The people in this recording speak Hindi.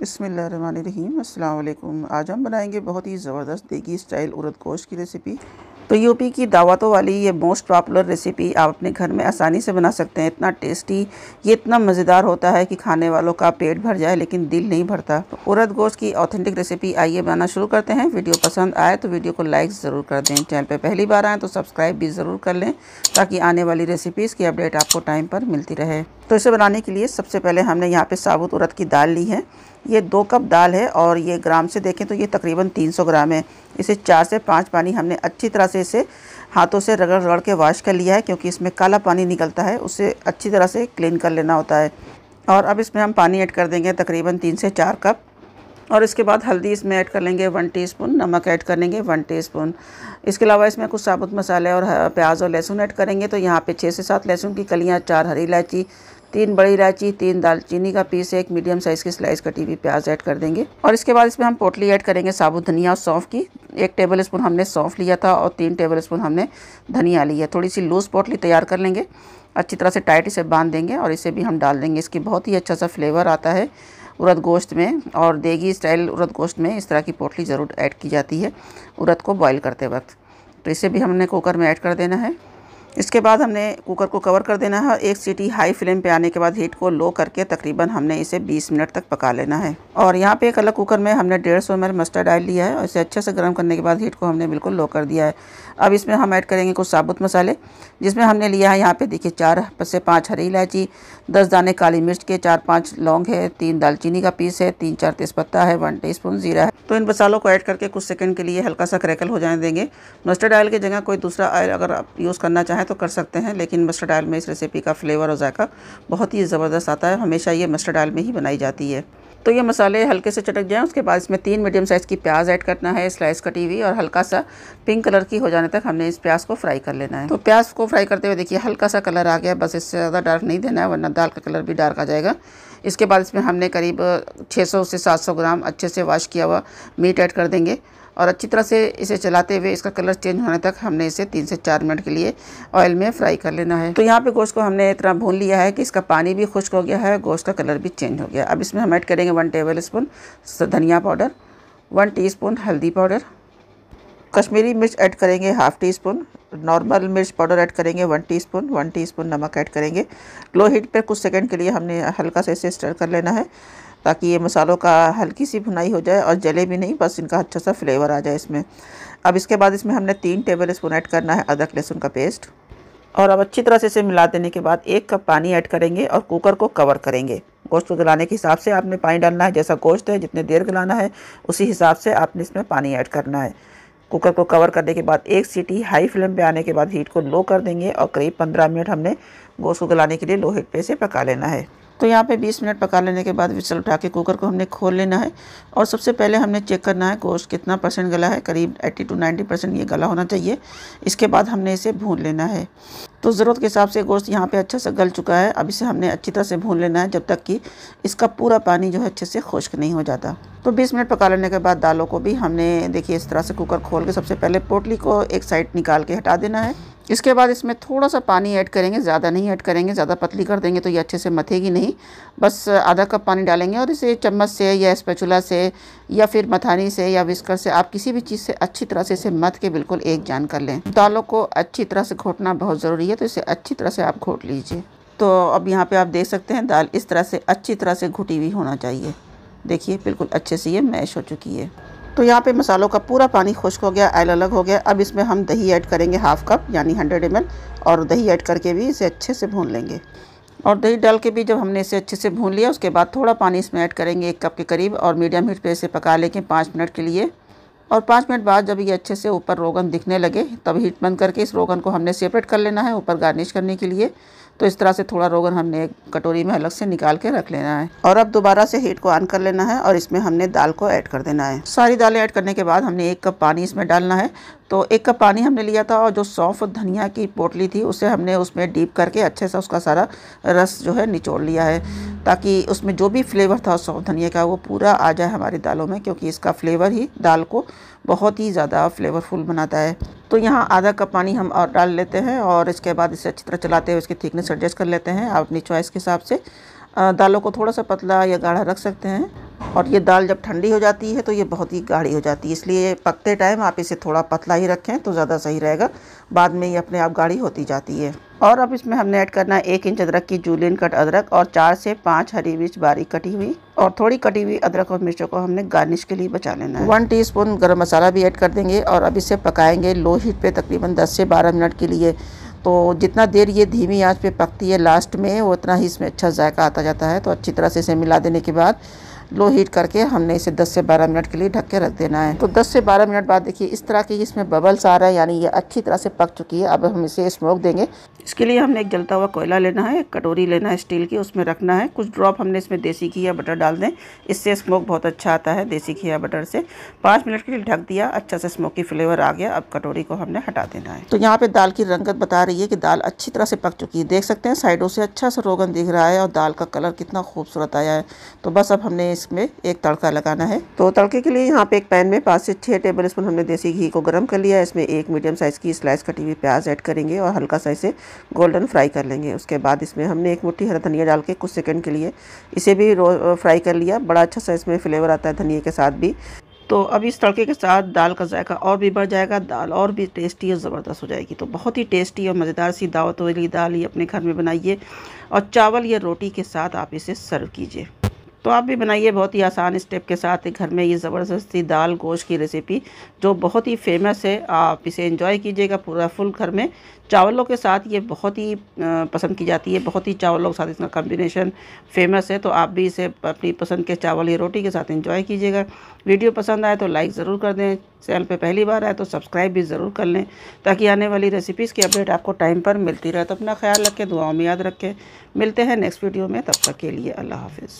बसमीम अल्लाम आज हम बनाएंगे बहुत ही ज़बरदस्त देगी स्टाइल उरद गोश्त की रेसिपी तो यूपी की दावतों वाली ये मोस्ट पॉपुलर रेसिपी आप अपने घर में आसानी से बना सकते हैं इतना टेस्टी ये इतना मज़ेदार होता है कि खाने वालों का पेट भर जाए लेकिन दिल नहीं भरता तो उरद गोश्त की ऑथेंटिक रेसिपी आइए बनाना शुरू करते हैं वीडियो पसंद आए तो वीडियो को लाइक ज़रूर कर दें चैनल पर पहली बार आएँ तो सब्सक्राइब भी ज़रूर कर लें ताकि आने वाली रेसिपीज़ की अपडेट आपको टाइम पर मिलती रहे तो इसे बनाने के लिए सबसे पहले हमने यहाँ पर साबुत उरद की दाल ली है ये दो कप दाल है और ये ग्राम से देखें तो ये तकरीबन तीन ग्राम है इसे चार से पाँच पानी हमने अच्छी तरह से से इसे हाथों से रगड़ रगड़ के वॉश कर लिया है क्योंकि इसमें काला पानी निकलता है उसे अच्छी तरह से क्लीन कर लेना होता है और अब इसमें हम पानी ऐड कर देंगे तकरीबन तीन से चार कप और इसके बाद हल्दी इसमें ऐड कर लेंगे वन टीस्पून नमक ऐड कर लेंगे वन टीस्पून इसके अलावा इसमें कुछ साबुत मसाले और प्याज और लहसुन ऐड करेंगे तो यहाँ पे छः से सात लहसुन की कलियाँ चार हरी इलायची तीन बड़ी इलायची तीन दालचीनी का पीस एक मीडियम साइज़ की स्लाइस कटी हुई प्याज ऐड कर देंगे और इसके बाद इसमें हम पोटली ऐड करेंगे साबुत धनिया और सौंफ की एक टेबल स्पून हमने सौंफ लिया था और तीन टेबल स्पून हमने धनिया लिया थोड़ी सी लूज़ पोटली तैयार कर लेंगे अच्छी तरह से टाइट इसे बांध देंगे और इसे भी हम डाल देंगे इसकी बहुत ही अच्छा सा फ्लेवर आता है उरद गोश्त में और देगी स्टाइल उरद गोश्त में इस तरह की पोटली ज़रूर ऐड की जाती है उरद को बॉईल करते वक्त तो इसे भी हमने कुकर में ऐड कर देना है इसके बाद हमने कुकर को कवर कर देना है एक सीटी हाई फ्लेम पे आने के बाद हीट को लो करके तकरीबन हमने इसे 20 मिनट तक पका लेना है और यहाँ पे एक अलग कुकर में हमने डेढ़ सौ एम मस्टर्ड डाल लिया है और इसे अच्छे से गर्म करने के बाद हीट को हमने बिल्कुल लो कर दिया है अब इसमें हम ऐड करेंगे कुछ साबुत मसाले जिसमें हमने लिया है यहाँ पर देखिए चार से पाँच हरी इलायची दस दाने काली मिर्च के चार पाँच लौंग है तीन दालचीनी का पीस है तीन चार तेज़ है वन टी स्पून जीरा है तो इन मसालों को ऐड करके कुछ सेकेंड के लिए हल्का सा क्रैकल हो जाने देंगे मस्टर्ड ऑयल की जगह कोई दूसरा ऑयल अगर आप यूज़ करना चाहें तो कर सकते हैं लेकिन मस्टर्ड आयल में इस रेसिपी का फ्लेवर और जायका बहुत ही ज़बरदस्त आता है हमेशा ये मस्टर्ड आयल में ही बनाई जाती है तो ये मसाले हल्के से चटक जाएँ उसके बाद इसमें तीन मीडियम साइज़ की प्याज ऐड करना है स्लाइस कटी हुई और हल्का सा पिंक कलर की हो जाने तक हमने इस प्याज को फ्राई कर लेना है तो प्याज को फ्राई करते हुए देखिए हल्का सा कलर आ गया बस इससे ज़्यादा डार्क नहीं देना है वरना दाल का कलर भी डार्क आ जाएगा इसके बाद इसमें हमने करीब 600 से 700 ग्राम अच्छे से वॉश किया हुआ मीट ऐड कर देंगे और अच्छी तरह से इसे चलाते हुए इसका कलर चेंज होने तक हमने इसे तीन से चार मिनट के लिए ऑयल में फ्राई कर लेना है तो यहाँ पे गोश्त को हमने इतना भून लिया है कि इसका पानी भी खुश्क हो गया है गोश्त का कलर भी चेंज हो गया अब इसमें हम ऐड करेंगे वन टेबल स्पून धनिया पाउडर वन टी हल्दी पाउडर कश्मीरी मिर्च ऐड करेंगे हाफ़ टी स्पून नॉर्मल मिर्च पाउडर ऐड करेंगे वन टीस्पून वन टी नमक ऐड करेंगे लो हीट पर कुछ सेकंड के लिए हमने हल्का सा इसे स्टर कर लेना है ताकि ये मसालों का हल्की सी भुनाई हो जाए और जले भी नहीं बस इनका अच्छा सा फ्लेवर आ जाए इसमें अब इसके बाद इसमें हमने तीन टेबल स्पून ऐड करना है अदरक लहसुन का पेस्ट और अब अच्छी तरह से इसे मिला देने के बाद एक कप पानी ऐड करेंगे और कुकर को कवर करेंगे गोश्त को गलाने के हिसाब से आपने पानी डालना है जैसा गोश्त है जितने देर गलाना है उसी हिसाब से आपने इसमें पानी ऐड करना है कुकर को कवर करने के बाद एक सीटी हाई फ्लेम पे आने के बाद हीट को लो कर देंगे और करीब 15 मिनट हमने गोश्त को गलाने के लिए लो हीट पे से पका लेना है तो यहाँ पे 20 मिनट पका लेने के बाद विसल उठा के कुकर को हमने खोल लेना है और सबसे पहले हमने चेक करना है गोश्त कितना परसेंट गला है करीब 80 टू 90 परसेंट ये गला होना चाहिए इसके बाद हमने इसे भून लेना है तो ज़रूरत के हिसाब से गोश्त यहाँ पे अच्छा सा गल चुका है अब इसे हमने अच्छी तरह से भून लेना है जब तक कि इसका पूरा पानी जो है अच्छे से खुश्क नहीं हो जाता तो 20 मिनट पका लेने के बाद दालों को भी हमने देखिए इस तरह से कुकर खोल के सबसे पहले पोटली को एक साइड निकाल के हटा देना है इसके बाद इसमें थोड़ा सा पानी ऐड करेंगे ज़्यादा नहीं ऐड करेंगे ज़्यादा पतली कर देंगे तो ये अच्छे से मथेगी नहीं बस आधा कप पानी डालेंगे और इसे चम्मच से या स्पेचुला से या फिर मथानी से या विस्कर से आप किसी भी चीज़ से अच्छी तरह से इसे मथ के बिल्कुल एक जान कर लें दालों को अच्छी तरह से घोटना बहुत ज़रूरी है तो इसे अच्छी तरह से आप घोट लीजिए तो अब यहाँ पर आप देख सकते हैं दाल इस तरह से अच्छी तरह से घुटी हुई होना चाहिए देखिए बिल्कुल अच्छे से ये मैश हो चुकी है तो यहाँ पे मसालों का पूरा पानी खुश्क हो गया आयल अलग हो गया अब इसमें हम दही ऐड करेंगे हाफ़ कप यानी हंड्रेड एम और दही ऐड करके भी इसे अच्छे से भून लेंगे और दही डाल के भी जब हमने इसे अच्छे से भून लिया उसके बाद थोड़ा पानी इसमें ऐड करेंगे एक कप के करीब और मीडियम हीट पर इसे पका लेंगे पाँच मिनट के लिए और पाँच मिनट बाद जब ये अच्छे से ऊपर रोगन दिखने लगे तब हीट बंद करके इस रोगन को हमने सेपरेट कर लेना है ऊपर गार्निश करने के लिए तो इस तरह से थोड़ा रोगन हमने एक कटोरी में अलग से निकाल के रख लेना है और अब दोबारा से हीट को ऑन कर लेना है और इसमें हमने दाल को ऐड कर देना है सारी दालें ऐड करने के बाद हमने एक कप पानी इसमें डालना है तो एक कप पानी हमने लिया था और जो सौंफ धनिया की पोटली थी उसे हमने उसमें डीप करके अच्छे से उसका सारा रस जो है निचोड़ लिया है ताकि उसमें जो भी फ्लेवर था सौंफ धनिया का वो पूरा आ जाए हमारी दालों में क्योंकि इसका फ्लेवर ही दाल को बहुत ही ज़्यादा फ्लेवरफुल बनाता है तो यहाँ आधा कप पानी हम और डाल लेते हैं और इसके बाद इसे अच्छी तरह चलाते हुए इसकी थिकनेस एडजस्ट कर लेते हैं आप अपनी चॉइस के हिसाब से दालों को थोड़ा सा पतला या गाढ़ा रख सकते हैं और ये दाल जब ठंडी हो जाती है तो ये बहुत ही गाढ़ी हो जाती है इसलिए पकते टाइम आप इसे थोड़ा पतला ही रखें तो ज़्यादा सही रहेगा बाद में ये अपने आप गाढ़ी होती जाती है और अब इसमें हमने ऐड करना है एक इंच अदरक की जूलियन कट अदरक और चार से पाँच हरी मिर्च बारीक कटी हुई और थोड़ी कटी हुई अदरक और मिर्चों को हमने गार्निश के लिए बचा लेना है वन टी स्पून मसाला भी ऐड कर देंगे और अब इसे पकाएँगे लो हीट पर तकरीबन दस से बारह मिनट के लिए तो जितना देर ये धीमी आँच पे पकती है लास्ट में उतना ही इसमें अच्छा जायका आता जाता है तो अच्छी तरह से इसे मिला देने के बाद लो हीट करके हमने इसे 10 से 12 मिनट के लिए ढक के रख देना है तो 10 से 12 मिनट बाद देखिए इस तरह की इसमें बबल्स आ रहा है यानी ये अच्छी तरह से पक चुकी है अब हम इसे स्मोक देंगे इसके लिए हमने एक जलता हुआ कोयला लेना है एक कटोरी लेना है स्टील की उसमें रखना है कुछ ड्रॉप हमने इसमें देसी घी या बटर डाल दें इससे स्मोक बहुत अच्छा आता है देसी घी या बटर से पाँच मिनट के लिए ढक दिया अच्छा से स्मोकी फ्लेवर आ गया अब कटोरी को हमने हटा देना है तो यहाँ पर दाल की रंगत बता रही है कि दाल अच्छी तरह से पक चुकी है देख सकते हैं साइडों से अच्छा सा रोगन दिख रहा है और दाल का कलर कितना खूबसूरत आया है तो बस अब हमने इसमें एक तड़का लगाना है तो तड़के के लिए यहाँ पे एक पैन में पाँच से छः टेबल स्पून हमने देसी घी को गर्म कर लिया इसमें एक मीडियम साइज़ की स्लाइस कटी हुई प्याज ऐड करेंगे और हल्का सा इसे गोल्डन फ्राई कर लेंगे उसके बाद इसमें हमने एक मुट्ठी हरा धनिया डाल के कुछ सेकंड के लिए इसे भी फ्राई कर लिया बड़ा अच्छा सा इसमें फ्लेवर आता है धनिया के साथ भी तो अब इस तड़के के साथ दाल का जायका और भी बढ़ जाएगा दाल और भी टेस्टी और ज़बरदस्त हो जाएगी तो बहुत ही टेस्टी और मज़ेदार सी दावत वाली दाल ये अपने घर में बनाइए और चावल या रोटी के साथ आप इसे सर्व कीजिए तो आप भी बनाइए बहुत ही आसान स्टेप के साथ घर में ये ज़बरदस्ती दाल गोश की रेसिपी जो बहुत ही फेमस है आप इसे इंजॉय कीजिएगा पूरा फुल घर में चावलों के साथ ये बहुत ही पसंद की जाती है बहुत ही चावलों के साथ इसका कम्बिनेशन फेमस है तो आप भी इसे अपनी पसंद के चावल या रोटी के साथ इंजॉय कीजिएगा वीडियो पसंद आए तो लाइक ज़रूर कर दें चैनल पर पहली बार आए तो सब्सक्राइब भी ज़रूर कर लें ताकि आने वाली रेसिपीज़ की अपडेट आपको टाइम पर मिलती रहे तो अपना ख्याल रखें दुआओं में याद रखें मिलते हैं नेक्स्ट वीडियो में तब तक के लिए अल्लाह हाफिज़